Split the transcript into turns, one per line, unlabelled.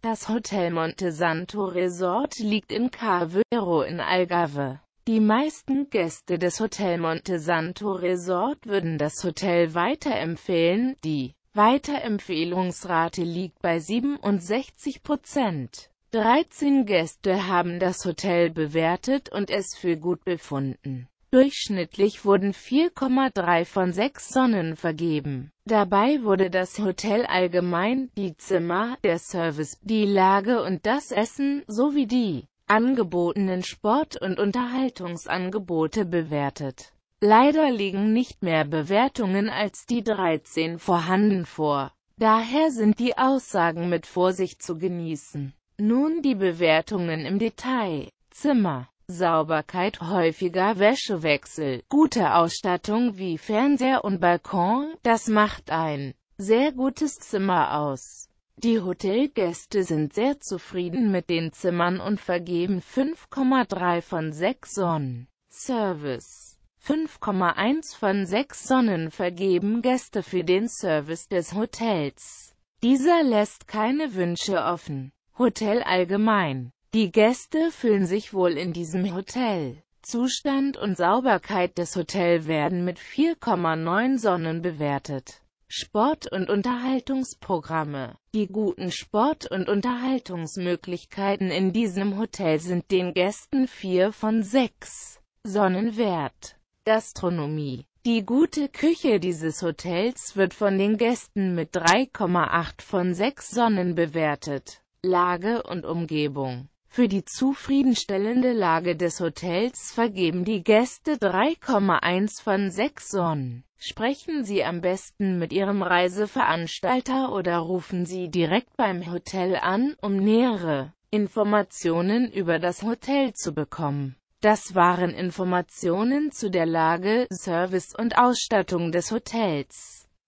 Das Hotel Monte Santo Resort liegt in Caveiro in Algarve. Die meisten Gäste des Hotel Monte Santo Resort würden das Hotel weiterempfehlen, die Weiterempfehlungsrate liegt bei 67 Prozent. 13 Gäste haben das Hotel bewertet und es für gut befunden. Durchschnittlich wurden 4,3 von 6 Sonnen vergeben. Dabei wurde das Hotel allgemein, die Zimmer, der Service, die Lage und das Essen, sowie die angebotenen Sport- und Unterhaltungsangebote bewertet. Leider liegen nicht mehr Bewertungen als die 13 vorhanden vor. Daher sind die Aussagen mit Vorsicht zu genießen. Nun die Bewertungen im Detail. Zimmer Sauberkeit, häufiger Wäschewechsel, gute Ausstattung wie Fernseher und Balkon, das macht ein sehr gutes Zimmer aus. Die Hotelgäste sind sehr zufrieden mit den Zimmern und vergeben 5,3 von 6 Sonnen. Service 5,1 von 6 Sonnen vergeben Gäste für den Service des Hotels. Dieser lässt keine Wünsche offen. Hotel allgemein die Gäste fühlen sich wohl in diesem Hotel. Zustand und Sauberkeit des Hotels werden mit 4,9 Sonnen bewertet. Sport- und Unterhaltungsprogramme Die guten Sport- und Unterhaltungsmöglichkeiten in diesem Hotel sind den Gästen 4 von 6 Sonnen wert. Gastronomie die gute Küche dieses Hotels wird von den Gästen mit 3,8 von 6 Sonnen bewertet. Lage und Umgebung für die zufriedenstellende Lage des Hotels vergeben die Gäste 3,1 von 6 Sonnen. Sprechen Sie am besten mit Ihrem Reiseveranstalter oder rufen Sie direkt beim Hotel an, um nähere Informationen über das Hotel zu bekommen. Das waren Informationen zu der Lage, Service und Ausstattung des Hotels.